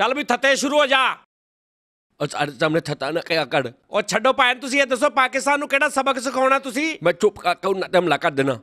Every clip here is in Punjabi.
ਚੱਲ ਵੀ ਥੱਤੇ ਸ਼ੁਰੂ ਹੋ ਜਾ ਅੱਛਾ ਅੱਜ ਸਾਹਮਣੇ ਥਤਾ ਨਾ ਕਿਆ ਕਰ ਉਹ ਛੱਡੋ ਪਾਇਨ ਤੁਸੀਂ ਇਹ ਦੱਸੋ ਪਾਕਿਸਤਾਨ ਨੂੰ ਕਿਹੜਾ ਸਬਕ ਸਿਖਾਉਣਾ ਤੁਸੀਂ ਮੈਂ ਚੁੱਪ ਕਰਕੇ ਉਹਨਾਂ ਤੇ ਹਮਲਾ ਕਰ ਦੇਣਾ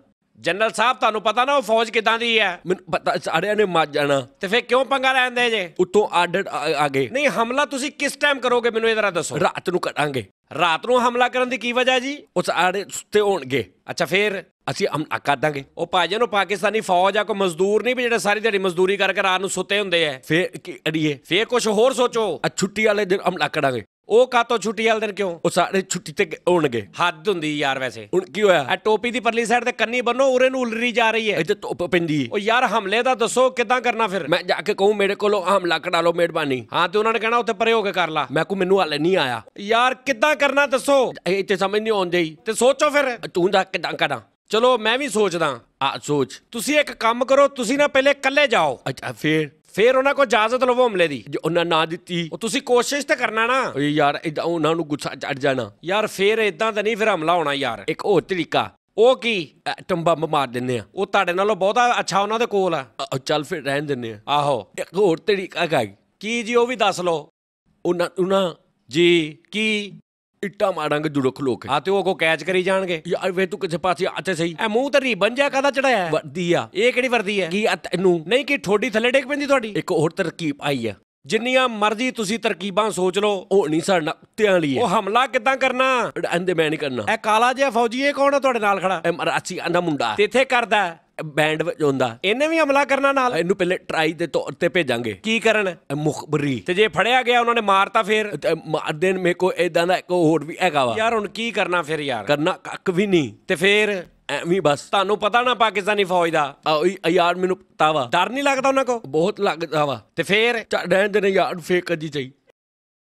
ਜਨਰਲ ਸਾਹਿਬ ਤੁਹਾਨੂੰ ਪਤਾ ਨਾ ਉਹ ਫੌਜ ਕਿਦਾਂ ਦੀ ਹੈ ਮੈਨੂੰ ਪਤਾ ਸਾਰਿਆਂ ਨੇ ਮਾਰ ਜਾਣਾ ਤੇ ਫੇਰ ਕਿਉਂ ਪੰਗਾ ਲੈਂਦੇ ਜੇ ਉਤੋਂ ਆਰਡਰ ਆ ਗਏ ਨਹੀਂ ਹਮਲਾ ਤੁਸੀਂ ਕਿਸ ਟਾਈਮ ਕਰੋਗੇ ਮੈਨੂੰ ਇਹ ਜ਼ਰਾ ਦੱਸੋ ਰਾਤ ਨੂੰ ਕਰਾਂਗੇ ਰਾਤ ਨੂੰ ਹਮਲਾ ਕਰਨ ਦੀ ਕੀ ਵਜ੍ਹਾ ਜੀ ਉਸ ਆੜੇ ਸੁੱਤੇ ਹੋਣਗੇ ਅੱਛਾ ਫੇਰ ਅਸੀਂ ਹਮ ਕਰ ਦਾਂਗੇ ਉਹ ਭਾਜਨ ਉਹ ਪਾਕਿਸਤਾਨੀ ਫੌਜ ਆ ਕੋ ਮਜ਼ਦੂਰ ਨਹੀਂ ਵੀ ਜਿਹੜਾ ਸਾਰੀ ਦਿਹਾੜੀ ਮਜ਼ਦੂਰੀ ਕਰਕੇ ਰਾਤ ਨੂੰ ਸੁੱਤੇ ਹੁੰਦੇ ਐ ਫੇਰ ਕੀ ਅੜੀਏ ਫੇਰ ਕੁਝ ਹੋਰ ਸੋਚੋ ਆ ਛੁੱਟੀ ਵਾਲੇ ਦਿਨ ਹਮਲਾ ਕਰਾਂਗੇ ਉਹ ਕਾਤੋਂ ਛੁੱਟੀ ਵਾਲੇ ਦਿਨ ਕਿਉਂ ਉਹ ਸਾਰੇ ਛੁੱਟੀ ਤੇ ਹੋਣਗੇ ਹੱਦ ਹੁੰਦੀ ਯਾਰ ਵੈਸੇ ਹੁਣ ਕੀ ਹੋਇਆ ਆ ਟੋਪੀ ਦੀ ਪਰਲੀ ਸਾਈਡ ਤੇ ਕੰਨੀ ਬੰਨੋ ਉਰੇ ਨੂੰ ਉਲਰੀ ਜਾ ਰਹੀ ਹੈ ਇੱਥੇ ਧੁੱਪ ਪੈਂਦੀ ਏ। ਉਹ ਯਾਰ ਹਮਲੇ ਦਾ ਦੱਸੋ ਕਿੱਦਾਂ ਕਰਨਾ ਫਿਰ ਮੈਂ ਜਾ ਕੇ ਕਹੂੰ ਮੇਰੇ ਕੋਲੋਂ ਹਮਲਾ ਕਰਾ ਲਓ ਮਿਹਰਬਾਨੀ ਹਾਂ ਤੇ ਉਹਨਾਂ ਨੇ ਕਹਿਣਾ ਉੱਥੇ ਪਰੇ ਹੋ ਕੇ ਕਰ ਲਾ ਮੈਂ ਕੋ ਮੈਨੂੰ ਹਾਲੇ ਨਹੀਂ ਆਇਆ ਯਾਰ ਕਿੱਦਾਂ ਕਰਨਾ ਦੱਸੋ ਇੱਥੇ ਸਮਝ ਨਹੀਂ ਆਉਂਦੀ ਤੇ ਸੋਚੋ ਫਿਰ ਤੂੰ ਦਾ ਕਿਦਾਂ ਕਰਾਂ ਚਲੋ ਮੈਂ ਵੀ ਸੋਚਦਾ ਆ ਸੋਚ ਤੁਸੀਂ ਇੱਕ ਕੰਮ ਕਰੋ ਤੁਸੀਂ ਨਾ ਪਹਿਲੇ ਇਕੱਲੇ ਜਾਓ ਅੱਛਾ ਫੇਰ ਫੇਰ ਉਹਨਾਂ ਕੋ ਇਜਾਜ਼ਤ ਲਵੋ ਹਮਲੇ ਦੀ ਜੋ ਉਹਨਾਂ ਨਾ ਦਿੱਤੀ ਉਹ ਤੁਸੀਂ ਕੋਸ਼ਿਸ਼ ਤਾਂ ਕਰਨਾ ਨਾ ਓਏ ਯਾਰ ਇਦਾਂ ਉਹਨਾਂ ਨੂੰ ਗੁੱਸਾ ਚੜ ਜਾਣਾ ਯਾਰ ਫੇਰ ਇਦਾਂ ਤਾਂ ਨਹੀਂ ਫਿਰ ਹਮਲਾ ਹੋਣਾ ਯਾਰ ਇੱਕ ਹੋਰ ਤਰੀਕਾ ਉਹ ਕੀ ਐਟਮ ਬੰਬ ਮਾਰ ਦਿੰਨੇ ਆ ਉਹ ਤੁਹਾਡੇ ਨਾਲੋਂ ਬਹੁਤਾ ਅੱਛਾ ਉਹਨਾਂ ਦੇ ਕੋਲ ਆ ਚੱਲ ਫਿਰ ਰਹਿਣ ਦਿੰਨੇ ਆ ਆਹੋ ਇੱਕ ਹੋਰ ਤਰੀਕਾ ਕਾ ਕੀ ਜੀ ਉਹ ਵੀ ਦੱਸ ਲਓ ਉਹਨਾਂ ਉਹਨਾਂ ਜੀ ਕੀ ਇੱਟਾ ਮਾਰਾਂਗੇ ਜੁੜੋ ਖਲੋ ਕੇ ਆ ਤੇ ਉਹ ਕੋ ਕੈਚ ਕਰੀ ਜਾਣਗੇ ਯਾਰ ਵੇ ਤੂੰ ਕਿਸੇ ਪਾਸੇ ਤੇ ਸਹੀ ਐ ਮੂੰਹ ਤੇ ਰੀਬਨ ਬੰਜਿਆ ਕਾਦਾ ਚੜਾਇਆ ਵਰਦੀ ਆ ਇਹ ਕਿਹੜੀ ਵਰਦੀ ਹੈ ਕੀ ਤੈਨੂੰ ਨਹੀਂ ਕਿ ਠੋਡੀ ਥੱਲੇ ਡੇਕ ਪੈਂਦੀ ਤੁਹਾਡੀ ਇੱਕ ਹੋਰ ਤਰਕੀਬ ਆਈ ਆ ਜਿੰਨੀਆਂ ਮਰਜ਼ੀ ਤੁਸੀਂ ਤਰਕੀਬਾਂ ਸੋਚ ਲਓ ਉਹ ਨਹੀਂ ਸਾਡਾ ਕੁੱਤਿਆਂ ਲਈ ਉਹ ਹਮਲਾ ਕਿੱਦਾਂ ਕਰਨਾ ਅੰਦੇ ਮੈਂ ਨਹੀਂ ਕਰਨਾ ਇਹ ਕਾਲਾ ਜਿਹਾ ਫੌਜੀ ਇਹ ਕੌਣ ਹੈ ਤੁਹਾਡੇ ਨਾਲ ਖੜਾ ਐ ਮਰਾਸੀ ਆਂਦਾ ਮੁੰਡਾ ਤੇ ਕਰਦਾ ਬੈਂਡ ਹੁੰਦਾ ਇਹਨੇ ਵੀ ਹਮਲਾ ਕਰਨਾ ਨਾਲ ਇਹਨੂੰ ਪਹਿਲੇ ਟਰਾਈ ਦੇ ਤੌਰ ਤੇ ਭੇਜਾਂਗੇ ਕੀ ਕਰਨ ਮੁਖਬਰੀ ਤੇ ਜੇ ਫੜਿਆ ਗਿਆ ਉਹਨਾਂ ਨੇ ਮਾਰਤਾ ਫੇਰ ਮਾਰਦੇ ਮੇ ਕੋ ਇਦਾਂ ਦਾ ਇੱਕ ਹੋਰ ਵੀ ਹੈਗਾ ਵਾ ਯਾਰ ਹੁਣ ਕੀ ਕਰਨਾ ਫਿਰ ਯਾਰ ਕਰਨਾ ਕੱਕ ਵੀ ਨਹੀਂ ਤੇ ਫੇਰ ਐਵੇਂ ਬਸ ਤੁਹਾਨੂੰ ਪਤਾ ਨਾ ਪਾਕਿਸਤਾਨੀ ਫੌਜ ਦਾ ਯਾਰ ਮੈਨੂੰ ਪਤਾ ਵਾ ਡਰ ਨਹੀਂ ਲੱਗਦਾ ਉਹਨਾਂ ਕੋ ਬਹੁਤ ਲੱਗਦਾ ਵਾ ਤੇ ਫੇਰ ਰਹਿਣ ਨੇ ਯਾਰ ਫੇਕ ਅਜੀ ਚਾਹੀ